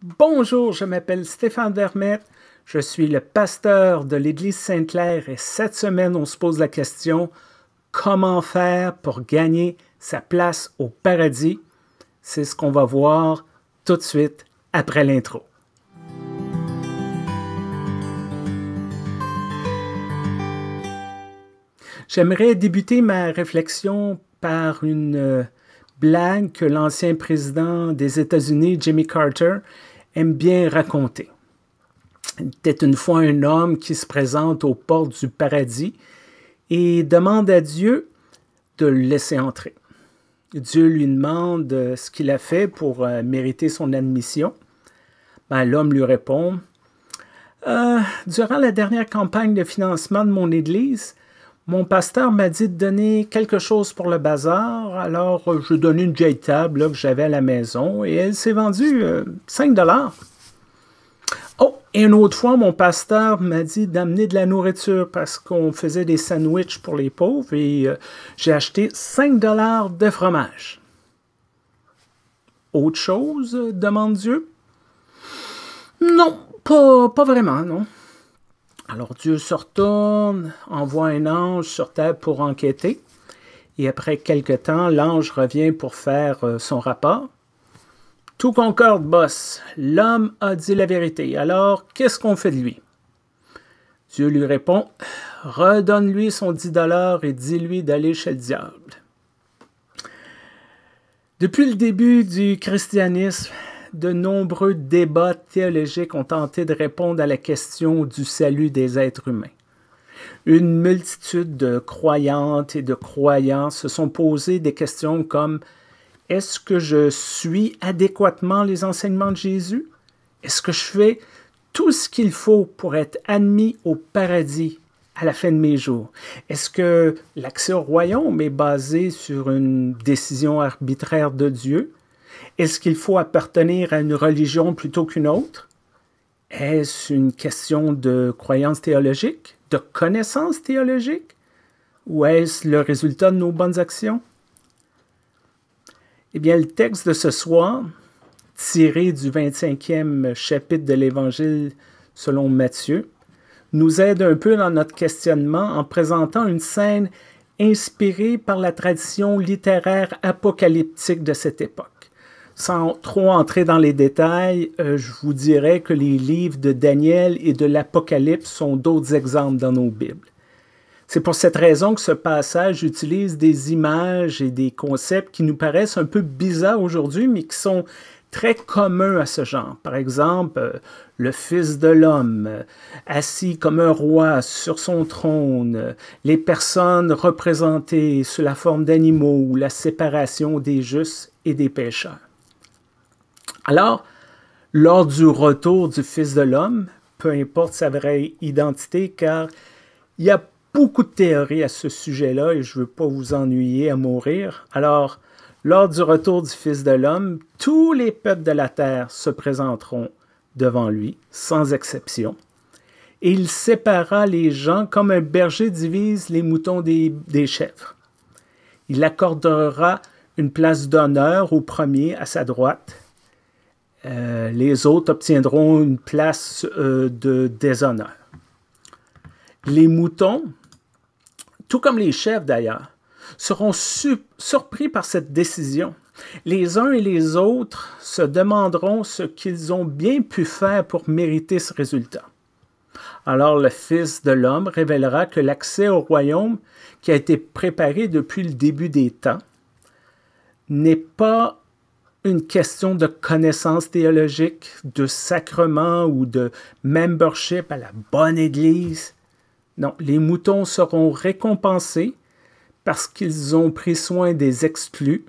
Bonjour, je m'appelle Stéphane Vermette, je suis le pasteur de l'Église Sainte-Claire et cette semaine, on se pose la question comment faire pour gagner sa place au paradis C'est ce qu'on va voir tout de suite après l'intro. J'aimerais débuter ma réflexion par une euh, blague que l'ancien président des États-Unis, Jimmy Carter, aime bien raconter. C'était une fois un homme qui se présente aux portes du paradis et demande à Dieu de le laisser entrer. Dieu lui demande ce qu'il a fait pour euh, mériter son admission. Ben, l'homme lui répond euh, Durant la dernière campagne de financement de mon Église, mon pasteur m'a dit de donner quelque chose pour le bazar, alors euh, je donne une vieille table que j'avais à la maison et elle s'est vendue 5 euh, dollars. Oh, et une autre fois, mon pasteur m'a dit d'amener de la nourriture parce qu'on faisait des sandwichs pour les pauvres et euh, j'ai acheté 5 dollars de fromage. Autre chose, demande Dieu. Non, pas vraiment, non. Alors Dieu se retourne, envoie un ange sur terre pour enquêter. Et après quelque temps, l'ange revient pour faire euh, son rapport. Tout concorde, boss. L'homme a dit la vérité. Alors, qu'est-ce qu'on fait de lui? Dieu lui répond, redonne-lui son 10 dollars et dis-lui d'aller chez le diable. Depuis le début du christianisme, de nombreux débats théologiques ont tenté de répondre à la question du salut des êtres humains. Une multitude de croyantes et de croyants se sont posés des questions comme est-ce que je suis adéquatement les enseignements de Jésus Est-ce que je fais tout ce qu'il faut pour être admis au paradis à la fin de mes jours? Est-ce que l'accès au royaume est basé sur une décision arbitraire de Dieu est-ce qu'il faut appartenir à une religion plutôt qu'une autre? Est-ce une question de croyance théologique, de connaissance théologique? Ou est-ce le résultat de nos bonnes actions? Eh bien, le texte de ce soir, tiré du 25e chapitre de l'Évangile selon Matthieu, nous aide un peu dans notre questionnement en présentant une scène inspirée par la tradition littéraire apocalyptique de cette époque sans trop entrer dans les détails, euh, je vous dirais que les livres de Daniel et de l'Apocalypse sont d'autres exemples dans nos Bibles. C'est pour cette raison que ce passage utilise des images et des concepts qui nous paraissent un peu bizarres aujourd'hui, mais qui sont très communs à ce genre. Par exemple, euh, le Fils de l'homme, euh, assis comme un roi sur son trône, les personnes représentées sous la forme d'animaux ou la séparation des justes et des pécheurs. Alors, lors du retour du Fils de l'homme, peu importe sa vraie identité, car il y a beaucoup de théories à ce sujet-là et je ne veux pas vous ennuyer à mourir. Alors, lors du retour du Fils de l'homme, tous les peuples de la terre se présenteront devant lui, sans exception. Et il séparera les gens comme un berger divise les moutons des, des chèvres. Il accordera une place d'honneur au premier à sa droite euh, les autres obtiendront une place euh, de déshonneur. Les moutons, tout comme les chefs d'ailleurs, seront surpris par cette décision. Les uns et les autres se demanderont ce qu'ils ont bien pu faire pour mériter ce résultat. Alors le Fils de l'homme révélera que l'accès au royaume qui a été préparé depuis le début des temps n'est pas une question de connaissance théologique, de sacrement ou de membership à la bonne Église. Non, les moutons seront récompensés parce qu'ils ont pris soin des exclus,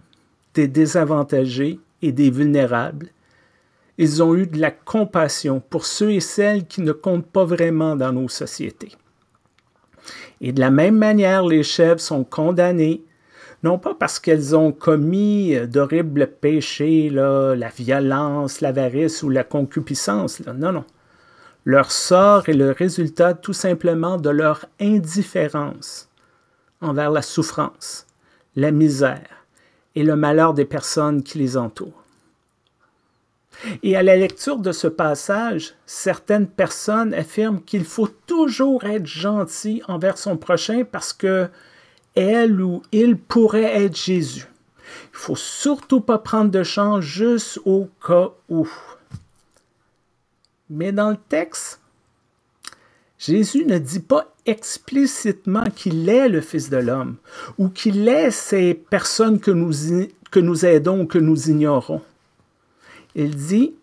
des désavantagés et des vulnérables. Ils ont eu de la compassion pour ceux et celles qui ne comptent pas vraiment dans nos sociétés. Et de la même manière, les chèvres sont condamnés non pas parce qu'elles ont commis d'horribles péchés, la violence, l'avarice ou la concupiscence, non, non. Leur sort est le résultat tout simplement de leur indifférence envers la souffrance, la misère et le malheur des personnes qui les entourent. Et à la lecture de ce passage, certaines personnes affirment qu'il faut toujours être gentil envers son prochain parce que elle ou il pourrait être Jésus. Il faut surtout pas prendre de chance juste au cas où. Mais dans le texte, Jésus ne dit pas explicitement qu'il est le Fils de l'homme ou qu'il est ces personnes que nous, que nous aidons ou que nous ignorons. Il dit,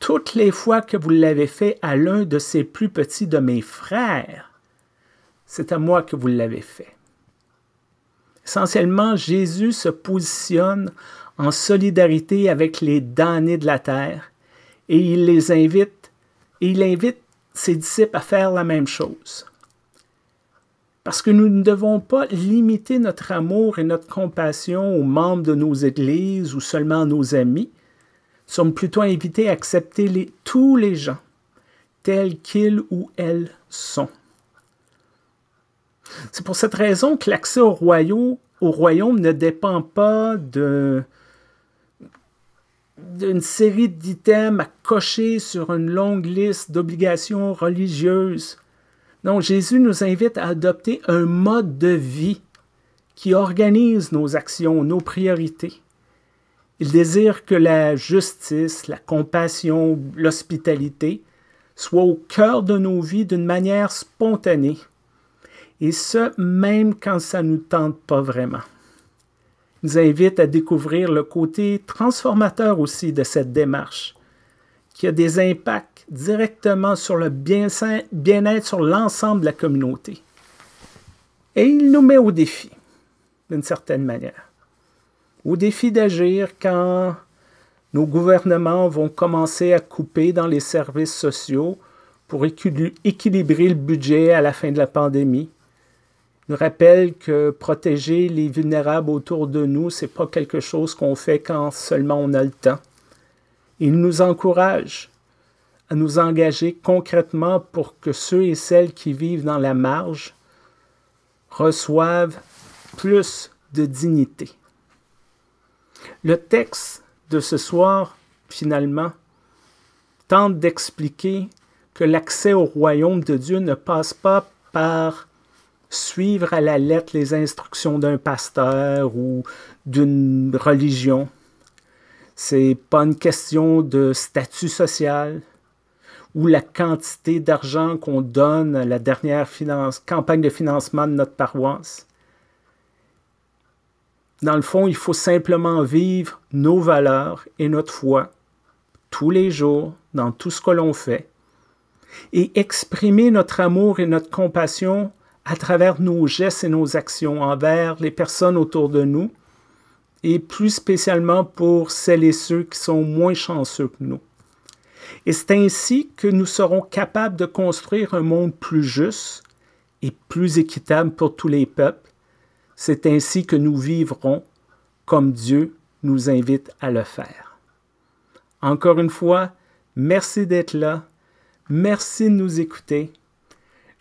toutes les fois que vous l'avez fait à l'un de ces plus petits de mes frères, c'est à moi que vous l'avez fait. Essentiellement, Jésus se positionne en solidarité avec les damnés de la terre et il les invite, et il invite ses disciples à faire la même chose. Parce que nous ne devons pas limiter notre amour et notre compassion aux membres de nos églises ou seulement à nos amis. Nous sommes plutôt invités à accepter tous les gens tels qu'ils ou elles sont. C'est pour cette raison que l'accès au royaume, ne dépend pas de d'une série d'items à cocher sur une longue liste d'obligations religieuses. Non, Jésus nous invite à adopter un mode de vie qui organise nos actions, nos priorités. Il désire que la justice, la compassion, l'hospitalité soient au cœur de nos vies d'une manière spontanée, et ce, même quand ça ne nous tente pas vraiment. Il nous invite à découvrir le côté transformateur aussi de cette démarche, qui a des impacts directement sur le bien-être sur l'ensemble de la communauté. Et il nous met au défi, d'une certaine manière. Au défi d'agir quand nos gouvernements vont commencer à couper dans les services sociaux pour équilibrer le budget à la fin de la pandémie, nous rappelle que protéger les vulnérables autour de nous, ce n'est pas quelque chose qu'on fait quand seulement on a le temps. Il nous encourage à nous engager concrètement pour que ceux et celles qui vivent dans la marge reçoivent plus de dignité. Le texte de ce soir, finalement, tente d'expliquer que l'accès au royaume de Dieu ne passe pas par suivre à la lettre les instructions d'un pasteur ou d'une religion. C'est pas une question de statut social ou la quantité d'argent qu'on donne à la dernière finance, campagne de financement de notre paroisse. Dans le fond, il faut simplement vivre nos valeurs et notre foi tous les jours dans tout ce que l'on fait et exprimer notre amour et notre compassion à travers nos gestes et nos actions envers les personnes autour de nous et plus spécialement pour celles et ceux qui sont moins chanceux que nous. Et c'est ainsi que nous serons capables de construire un monde plus juste et plus équitable pour tous les peuples. C'est ainsi que nous vivrons comme Dieu nous invite à le faire. Encore une fois, merci d'être là, merci de nous écouter.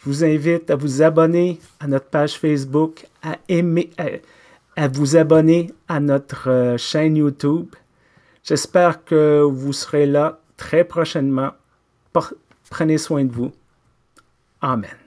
Je vous invite à vous abonner à notre page Facebook, à vous abonner à notre euh, chaîne YouTube. J'espère que vous serez là très prochainement. Prenez soin de vous. Amen.